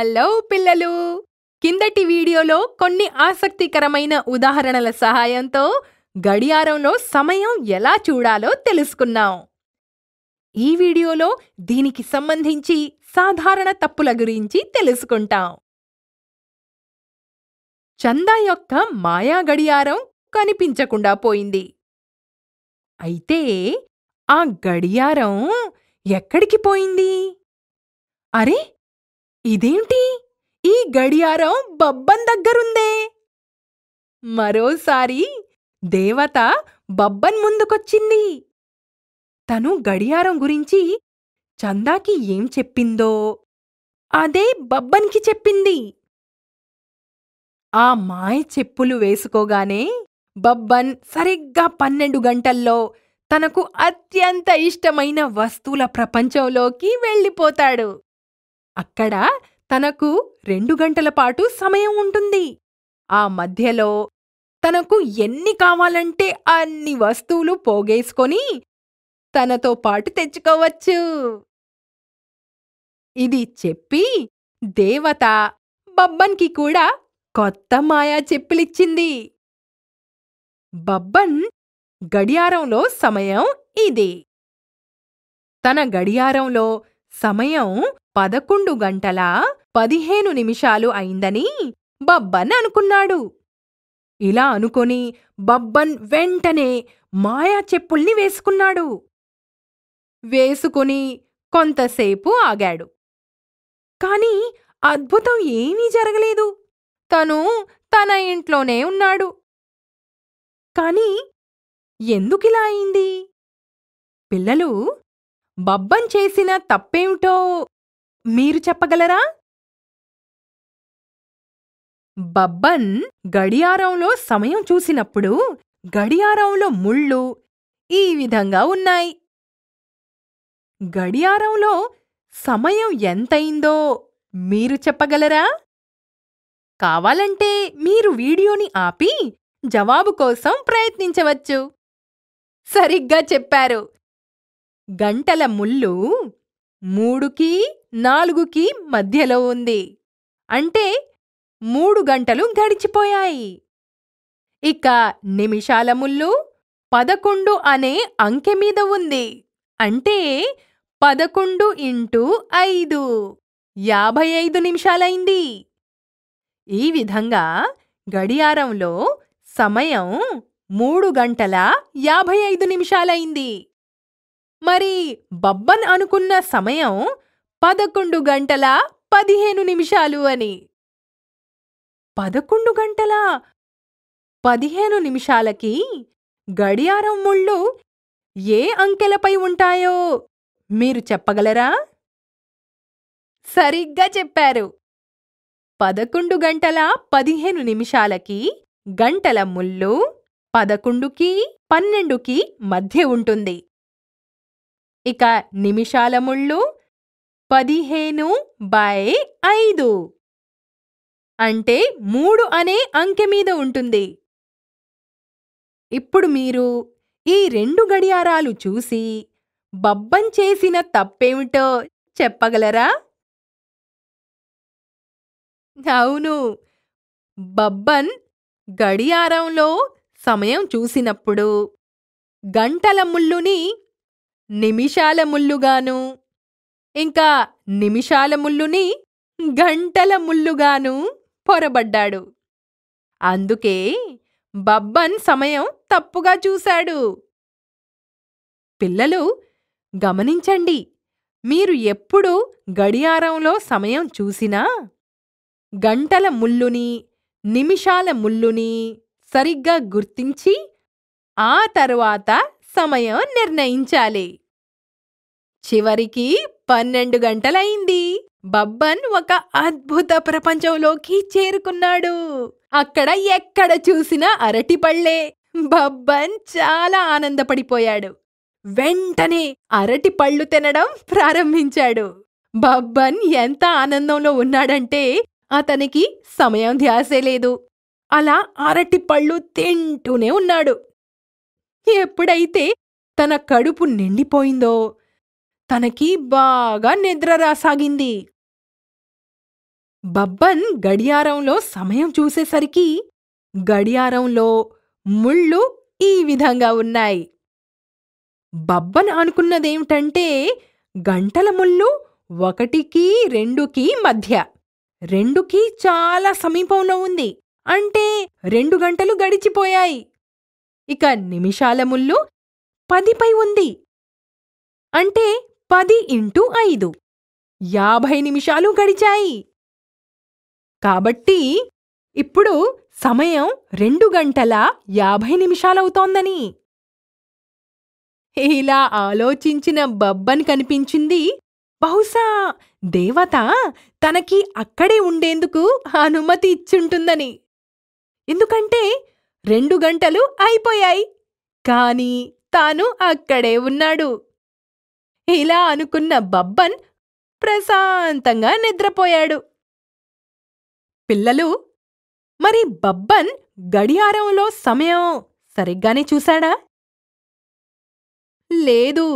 hello పిల్లలు కిందటి వీడియోలో కొన్ని ఆసక్తికరమైన ఉదాహరణల సహాయంతో గడియారంలో సమయం ఎలా చూడాలో తెలుసుకున్నాం ఈ వీడియోలో దీనికి సంబంధించి సాధారణ తప్పుల గురించి తెలుసుకుంటాం చందా యొక్క మాయా గడియారం కనిపించకుండా పోయింది అయితే ఆ గడియారం ఎక్కడికి పోయింది అరే ఇదేంటి ఈ గడియారం బబ్బన్ దగ్గరుందే మరోసారి దేవత బబ్బన్ ముందుకొచ్చింది తను గడియారం గురించి చందాకి ఏం చెప్పిందో అదే బబ్బన్కి చెప్పింది ఆ మాయ చెప్పులు వేసుకోగానే బబ్బన్ సరిగ్గా పన్నెండు గంటల్లో తనకు అత్యంత ఇష్టమైన వస్తువుల ప్రపంచంలోకి వెళ్ళిపోతాడు అక్కడ తనకు రెండు గంటల పాటు సమయం ఉంటుంది ఆ మధ్యలో తనకు ఎన్ని కావాలంటే అన్ని వస్తువులు పోగేసుకొని తనతో పాటు తెచ్చుకోవచ్చు ఇది చెప్పి దేవత బబ్బన్కి కూడా కొత్త మాయా చెప్పులిచ్చింది బబ్బన్ గడియారంలో సమయం ఇది తన గడియారంలో సమయం పదకొండు గంటల పదిహేను నిమిషాలు అయిందని బబ్బన్ అనుకున్నాడు ఇలా అనుకొని బబ్బన్ వెంటనే మాయా చెప్పుల్ని వేసుకున్నాడు వేసుకుని కొంతసేపు ఆగాడు కాని అద్భుతం ఏమీ జరగలేదు తను తన ఇంట్లోనే ఉన్నాడు కాని ఎందుకిలా అయింది పిల్లలు బబ్బన్ చేసిన తప్పేమిటో మీరు చెప్పగలరా బబ్బన్ గడియారంలో సమయం చూసినప్పుడు గడియారంలో ముళ్ళు ఈ విధంగా ఉన్నాయి గడియారంలో సమయం ఎంతయిందో మీరు చెప్పగలరా కావాలంటే మీరు వీడియోని ఆపి జవాబు కోసం ప్రయత్నించవచ్చు సరిగ్గా చెప్పారు గంటల ముళ్ళు మూడుకి నాలుగుకి మధ్యలో ఉంది అంటే మూడు గంటలు గడిచిపోయాయి ఇక నిమిషాల ముళ్ళు పదకొండు అనే అంకె మీద ఉంది అంటే పదకొండు ఇంటూ ఐదు యాభై ఐదు నిమిషాలైంది ఈ విధంగా గడియారంలో సమయం మూడు గంటల యాభై ఐదు నిమిషాలైంది మరి బబ్బన్ అనుకున్న సమయం పదకొండు గంటల పదిహేను నిమిషాలు అని పదకొండు గంటల పదిహేను నిమిషాలకి గడియారం ముళ్ళు ఏ అంకెలపై ఉంటాయో మీరు చెప్పగలరా సరిగ్గా చెప్పారు పదకొండు గంటల పదిహేను నిమిషాలకి గంటల ముళ్ళు పదకొండుకి పన్నెండుకి మధ్య ఉంటుంది ఇక నిమిషాల ముళ్ళు పదిహేను బై ఐదు అంటే మూడు అనే అంకె మీద ఉంటుంది ఇప్పుడు మీరు ఈ రెండు గడియారాలు చూసి బబ్బం చేసిన తప్పేమిటో చెప్పగలరా అవును బబ్బన్ గడియారంలో సమయం చూసినప్పుడు గంటల ముళ్ళుని నిమిషాల ముళ్ళుగాను ఇంకా నిమిషాల ముళ్ళుని గంటల ముళ్ళుగాను పొరబడ్డాడు అందుకే బబ్బన్ సమయం తప్పుగా చూశాడు పిల్లలు గమనించండి మీరు ఎప్పుడు గడియారంలో సమయం చూసినా గంటల ముళ్ళుని నిమిషాల ముళ్ళుని సరిగ్గా గుర్తించి ఆ తరువాత సమయం నిర్ణయించాలి చివరికి పన్నెండు గంటలైంది బబ్బన్ ఒక అద్భుత ప్రపంచంలోకి చేరుకున్నాడు అక్కడ ఎక్కడ చూసినా అరటిపళ్ళే బబ్బన్ చాలా ఆనందపడిపోయాడు వెంటనే అరటి పళ్ళు తినడం ప్రారంభించాడు బబ్బన్ ఎంత ఆనందంలో ఉన్నాడంటే అతనికి సమయం ధ్యాసే లేదు అలా అరటి పళ్ళు తింటూనే ఉన్నాడు ఎప్పుడైతే తన కడుపు నిండిపోయిందో తనకి బాగా నిద్ర రాసాగింది బబ్బన్ గడియారంలో సమయం చూసేసరికి గడియారంలో ముళ్ళు ఈ విధంగా ఉన్నాయి బబ్బన్ అనుకున్నదేమిటంటే గంటల ముళ్ళు ఒకటికి రెండుకి మధ్య రెండుకి చాలా సమీపంలో ఉంది అంటే రెండు గంటలు గడిచిపోయాయి ఇక నిమిషాల ముళ్ళు పదిపై ఉంది అంటే పది ఇంటూ ఐదు యాభై నిమిషాలు గడిచాయి కాబట్టి ఇప్పుడు సమయం రెండు గంటల యాభై నిమిషాలవుతోందని ఇలా ఆలోచించిన బబ్బన్ కనిపించింది బహుశా దేవత తనకి అక్కడే ఉండేందుకు అనుమతి ఇచ్చుంటుందని ఎందుకంటే రెండు గంటలు అయిపోయాయి కానీ తాను అక్కడే ఉన్నాడు ఇలా అనుకున్న బబ్బన్ ప్రశాంతంగా నిద్రపోయాడు పిల్లలు మరి బబ్బన్ గడియారంలో సమయం సరిగ్గానే చూశాడా లేదు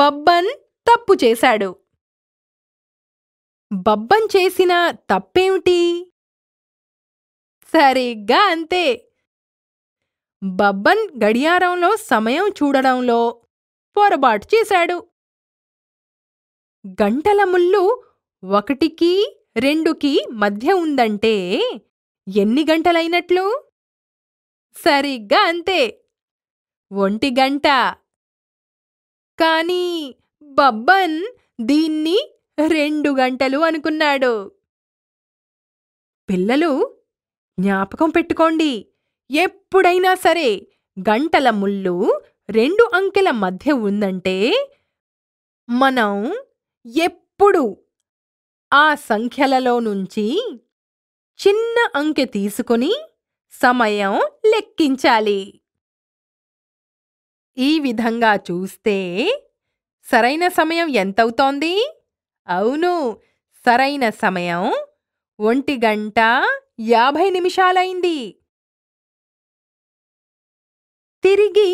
బబ్బన్ తప్పు చేశాడు బబ్బన్ చేసిన తప్పేమిటి సరిగ్గా అంతే బబ్బన్ గడియారంలో సమయం చూడడంలో పొరబాటు చేశాడు గంటల ముళ్ళు ఒకటికి రెండుకి మధ్య ఉందంటే ఎన్ని గంటలైనట్లు సరిగ్గా అంతే ఒంటి గంట కానీ బబ్బన్ దీన్ని రెండు గంటలు అనుకున్నాడు పిల్లలు జ్ఞాపకం పెట్టుకోండి ఎప్పుడైనా సరే గంటల ముళ్ళు రెండు అంకెల మధ్య ఉందంటే మనం ఎప్పుడు ఆ సంఖ్యలలో నుంచి చిన్న అంకె తీసుకుని సమయం లెక్కించాలి ఈ విధంగా చూస్తే సరైన సమయం ఎంతవుతోంది అవును సరైన సమయం ఒంటి గంట యాభై నిమిషాలైంది తిరిగి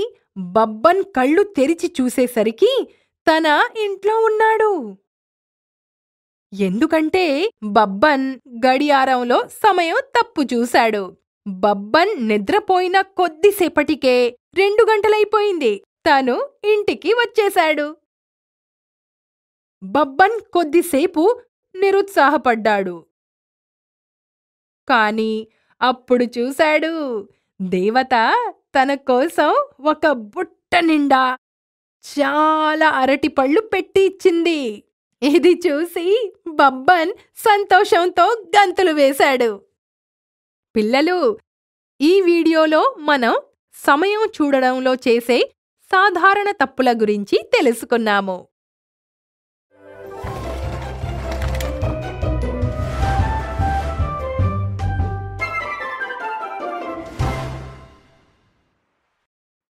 బబ్బన్ కళ్ళు తెరిచి చూసేసరికి తన ఇంట్లో ఉన్నాడు ఎందుకంటే బబ్బన్ గడియారంలో సమయం తప్పు చూశాడు బబ్బన్ నిద్రపోయిన కొద్దిసేపటికే రెండు గంటలైపోయింది తను ఇంటికి వచ్చేశాడు బబ్బన్ కొద్దిసేపు నిరుత్సాహపడ్డాడు కాని అప్పుడు చూశాడు దేవత తన కోసం ఒక బుట్ట నిండా చాలా అరటి పళ్ళు పెట్టి ఇచ్చింది ఇది చూసి బబ్బన్ సంతోషంతో గంతులు వేశాడు పిల్లలు ఈ వీడియోలో మనం సమయం చూడడంలో చేసే సాధారణ తప్పుల గురించి తెలుసుకున్నాము